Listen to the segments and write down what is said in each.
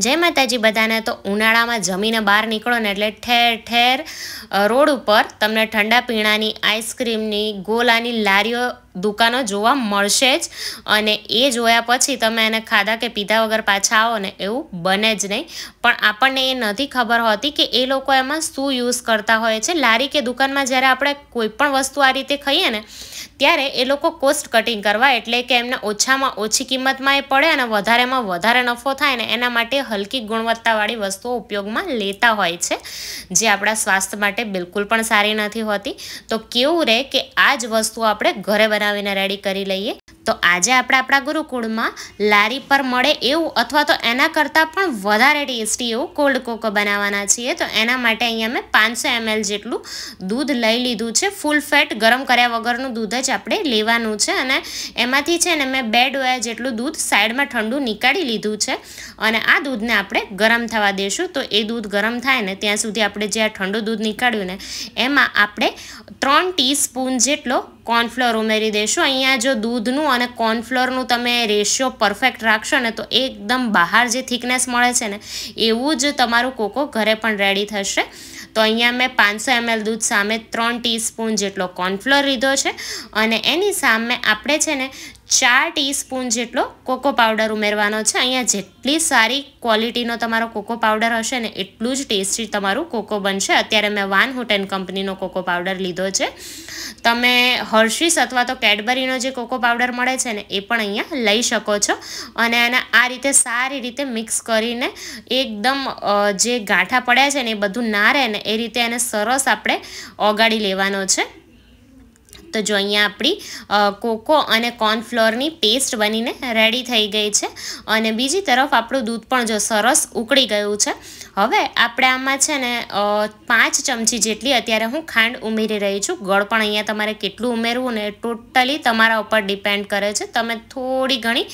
જય માતાજી બધાને તો ઉનાળામાં જમીને બહાર નીકળો ને એટલે ઠેર ઠેર રોડ ઉપર તમને ઠંડા પીણાની આઈસ્ક્રીમની ગોલાની લારીઓ દુકાનો જોવા મળશે જ અને એ જોયા પછી તમે એને ખાધા કે પીધા વગર પાછા આવો ને એવું બને જ નહીં પણ આપણને એ નથી ખબર હોતી કે એ લોકો એમાં શું યુઝ કરતા હોય છે લારી કે દુકાનમાં જ્યારે આપણે કોઈપણ વસ્તુ આ રીતે ખાઈએ ને ત્યારે એ લોકો કોસ્ટ કટિંગ કરવા એટલે કે એમને ઓછામાં ઓછી કિંમતમાં એ પડે અને વધારેમાં વધારે નફો થાય ને એના માટે હલકી ગુણવત્તાવાળી વસ્તુઓ ઉપયોગમાં લેતા હોય છે જે આપણા સ્વાસ્થ્ય માટે બિલકુલ પણ સારી નથી હોતી તો કેવું રહે કે આ જ વસ્તુ આપણે ઘરે બનાવીને રેડી કરી લઈએ તો આજે આપણે આપણા ગુરુકુળમાં લારી પર મળે એવું અથવા તો એના કરતાં પણ વધારે ટેસ્ટી એવું કોલ્ડ કોકો બનાવવાના છીએ તો એના માટે અહીંયા મેં પાંચસો એમએલ જેટલું દૂધ લઈ લીધું છે ફૂલ ફેટ ગરમ કર્યા વગરનું દૂધ જ આપણે લેવાનું છે અને એમાંથી છે ને મેં બે ડોયા જેટલું દૂધ સાઈડમાં ઠંડુ નીકાળી લીધું છે અને આ દૂધને આપણે ગરમ થવા દેશું તો એ દૂધ ગરમ થાય ને ત્યાં સુધી આપણે જે આ ઠંડુ દૂધ નીકાળ્યું ને એમાં આપણે ત્રણ ટીસ્પૂન જેટલો કોર્નફ્લોર ઉમેરી દઈશું અહીંયા જો દૂધનું અને કોર્નફ્લોરનું તમે રેશિયો પરફેક્ટ રાખશો ને તો એકદમ બહાર જે થિકનેસ મળે છે ને એવું જ તમારું કોકો ઘરે પણ રેડી થશે તો અહીંયા મેં પાંચસો એમએલ દૂધ સામે ત્રણ ટીસ્પૂન જેટલો કોર્નફ્લોર લીધો છે અને એની સામે આપણે છે ને ચાર ટીસ્પૂન જેટલો કોકો પાવડર ઉમેરવાનો છે અહીંયા જેટલી સારી ક્વોલિટીનો તમારો કોકો પાવડર હશે ને એટલું જ ટેસ્ટી તમારું કોકો બનશે અત્યારે મેં વાન હોટેન કંપનીનો કોકો પાવડર લીધો છે તમે હર્ષીસ અથવા તો કેડબરીનો જે કોકો પાવડર મળે છે ને એ પણ અહીંયા લઈ શકો છો અને એને આ રીતે સારી રીતે મિક્સ કરીને એકદમ જે ગાંઠા પડ્યા છે ને એ બધું ના રહે ને એ રીતે એને સરસ આપણે ઓગાળી લેવાનો છે તો જો અહીંયા આપણી કોકો અને કોર્નફ્લોરની પેસ્ટ બનીને રેડી થઈ ગઈ છે અને બીજી તરફ આપણું દૂધ પણ જો સરસ ઉકળી ગયું છે હવે આપણે આમાં છે ને પાંચ ચમચી જેટલી અત્યારે હું ખાંડ ઉમેરી રહી છું ગળ પણ અહીંયા તમારે કેટલું ઉમેરવું ને ટોટલી તમારા ઉપર ડિપેન્ડ કરે છે તમે થોડી ઘણી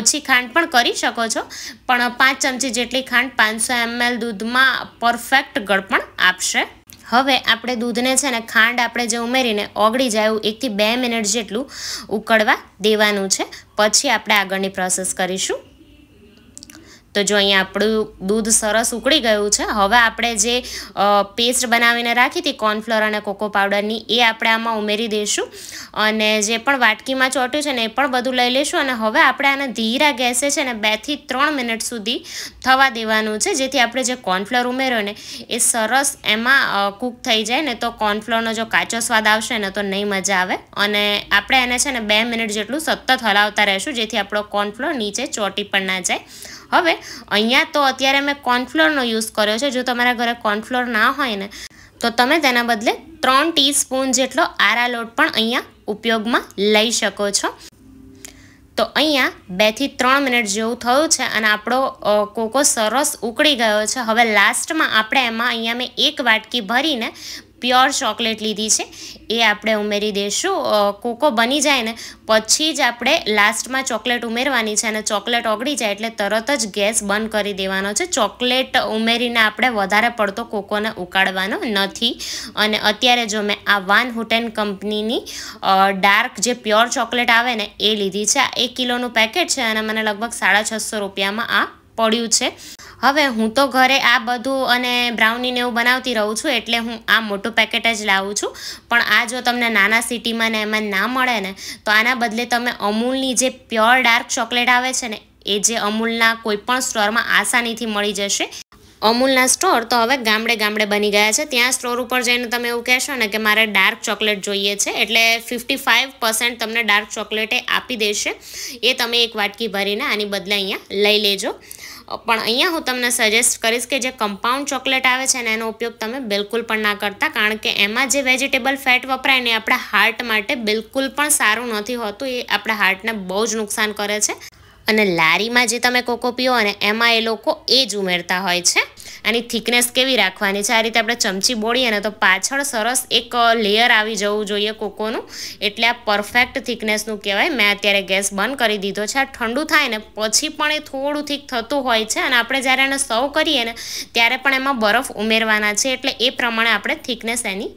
ઓછી ખાંડ પણ કરી શકો છો પણ પાંચ ચમચી જેટલી ખાંડ પાંચસો એમએલ દૂધમાં પરફેક્ટ ગળપણ આપશે હવે આપણે દૂધને છે ને ખાંડ આપણે જે ઉમેરીને ઓગળી જાય એવું એકથી બે મિનિટ જેટલું ઉકળવા દેવાનું છે પછી આપણે આગળની પ્રોસેસ કરીશું તો જો અહીંયા આપણું દૂધ સરસ ઉકળી ગયું છે હવે આપણે જે પેસ્ટ બનાવીને રાખી હતી કોર્નફ્લોર અને કોકો પાવડરની એ આપણે આમાં ઉમેરી દઈશું અને જે પણ વાટકીમાં ચોટ્યું છે ને એ પણ બધું લઈ લઈશું અને હવે આપણે આને ધીરા ગેસે છે ને બેથી ત્રણ મિનિટ સુધી થવા દેવાનું છે જેથી આપણે જે કોર્નફ્લોર ઉમેર્યો ને એ સરસ એમાં કૂક થઈ જાય ને તો કોર્નફ્લોરનો જો કાચો સ્વાદ આવશે ને તો નહીં મજા આવે અને આપણે એને છે ને બે મિનિટ જેટલું સતત હલાવતા રહેશું જેથી આપણો કોર્નફ્લોર નીચે ચોટી પણ ના જાય હવે અહીંયા તો અત્યારે મેં કોર્નફ્લોરનો યુઝ કર્યો છે જો તમારા ઘરે કોર્નફ્લોર ના હોય ને તો તમે તેના બદલે ત્રણ ટીસ્પૂન જેટલો આરા લોટ પણ અહીંયા ઉપયોગમાં લઈ શકો છો તો અહીંયા બેથી ત્રણ મિનિટ જેવું થયું છે અને આપણો કોકો સરસ ઉકળી ગયો છે હવે લાસ્ટમાં આપણે એમાં અહીંયા મેં એક વાટકી ભરીને પ્યોર ચોકલેટ લીધી છે એ આપણે ઉમેરી દઈશું કોકો બની જાય ને પછી જ આપણે લાસ્ટમાં ચોકલેટ ઉમેરવાની છે અને ચોકલેટ ઓગળી જાય એટલે તરત જ ગેસ બંધ કરી દેવાનો છે ચોકલેટ ઉમેરીને આપણે વધારે પડતો કોકોને ઉકાળવાનો નથી અને અત્યારે જો મેં આ વાન હુટેન કંપનીની ડાર્ક જે પ્યોર ચોકલેટ આવે ને એ લીધી છે આ એક કિલોનું પેકેટ છે અને મને લગભગ સાડા છસો રૂપિયામાં આ પડ્યું છે હવે હું તો ઘરે આ બધું અને બ્રાઉનીને એવું બનાવતી રહું છું એટલે હું આ મોટું પેકેટ જ લાવું છું પણ આ જો તમને નાના સિટીમાં ને એમાં ના મળે ને તો આના બદલે તમે અમૂલની જે પ્યોર ડાર્ક ચોકલેટ આવે છે ને એ જે અમૂલના કોઈપણ સ્ટોરમાં આસાનીથી મળી જશે અમૂલના સ્ટોર તો હવે ગામડે ગામડે બની ગયા છે ત્યાં સ્ટોર ઉપર જઈને તમે એવું કહેશો ને કે મારે ડાર્ક ચોકલેટ જોઈએ છે એટલે ફિફ્ટી ફાઇવ પર્સન્ટ તમને ડાર્ક ચોકલેટે આપી દેશે એ તમે એક વાટકી ભરીને આની બદલે અહીંયા લઈ લેજો પણ અહીંયા હું તમને સજેસ્ટ કરીશ કે જે કમ્પાઉન્ડ ચોકલેટ આવે છે ને એનો ઉપયોગ તમે બિલકુલ પણ ના કરતા કારણ કે એમાં જે વેજીટેબલ ફેટ વપરાય ને આપણા હાર્ટ માટે બિલકુલ પણ સારું નથી હોતું એ આપણા હાર્ટને બહુ જ નુકસાન કરે છે અને લારીમાં જે તમે કોકો પીઓ અને એમાં એ લોકો એ જ ઉમેરતા હોય છે આની થિકનેસ કેવી રાખવાની છે આ રીતે આપણે ચમચી બોળીએ ને તો પાછળ સરસ એક લેયર આવી જવું જોઈએ કોકોનું એટલે આ પરફેક્ટ થિકનેસનું કહેવાય મેં અત્યારે ગેસ બંધ કરી દીધો છે આ ઠંડુ થાય ને પછી પણ એ થોડું થીક થતું હોય છે અને આપણે જ્યારે એને સર્વ કરીએ ને ત્યારે પણ એમાં બરફ ઉમેરવાના છે એટલે એ પ્રમાણે આપણે થિકનેસ એની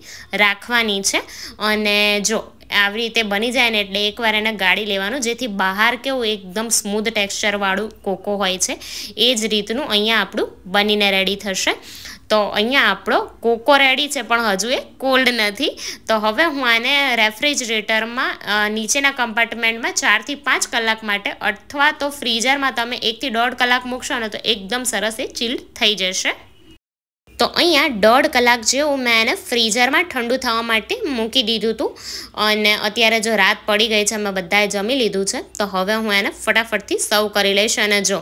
રાખવાની છે અને જો આવી રીતે બની જાય ને એટલે એકવાર એને ગાળી લેવાનું જેથી બહાર કેવું એકદમ સ્મૂધ ટેક્સચરવાળું કોકો હોય છે એ જ રીતનું અહીંયા આપણું બનીને રેડી થશે તો અહીંયા આપણો કોકો રેડી છે પણ હજુ એ કોલ્ડ નથી તો હવે હું આને રેફ્રિજરેટરમાં નીચેના કમ્પાર્ટમેન્ટમાં ચારથી પાંચ કલાક માટે અથવા તો ફ્રીઝરમાં તમે એકથી દોઢ કલાક મૂકશો ને તો એકદમ સરસ એ ચીલ્ડ થઈ જશે તો અહીંયા દોઢ કલાક જેવું મેં એને ફ્રીઝરમાં ઠંડુ થવા માટે મૂકી દીધું હતું અને અત્યારે જો રાત પડી ગઈ છે મેં બધાએ જમી લીધું છે તો હવે હું એને ફટાફટથી સર્વ કરી લઈશ અને જો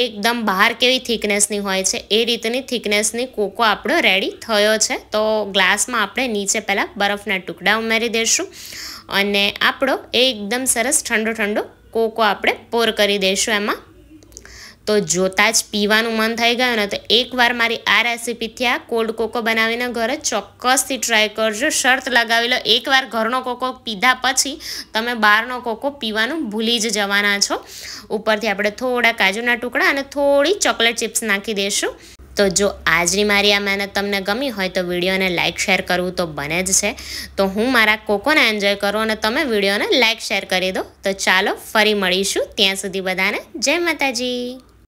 એકદમ બહાર કેવી થિકનેસની હોય છે એ રીતની થિકનેસની કોકો આપણો રેડી થયો છે તો ગ્લાસમાં આપણે નીચે પહેલાં બરફના ટુકડા ઉમેરી દઈશું અને આપણો એકદમ સરસ ઠંડો ઠંડો કોકો આપણે પોર કરી દઈશું એમાં તો જોતાં જ પીવાનું મન થઈ ગયું ને તો એકવાર મારી આ રેસીપીથી આ કોલ્ડ કોકો બનાવીને ઘરે ચોક્કસથી ટ્રાય કરજો શર્ત લગાવી લો એકવાર ઘરનો કોકો પીધા પછી તમે બહારનો કોકો પીવાનું ભૂલી જ જવાના છો ઉપરથી આપણે થોડા કાજુના ટુકડા અને થોડી ચોકલેટ ચિપ્સ નાખી દઈશું તો જો આજની મારી આ મહેનત તમને ગમી હોય તો વિડીયોને લાઇક શેર કરવું તો બને જ છે તો હું મારા કોકોને એન્જોય કરું અને તમે વિડીયોને લાઇક શેર કરી દો તો ચાલો ફરી મળીશું ત્યાં સુધી બધાને જય માતાજી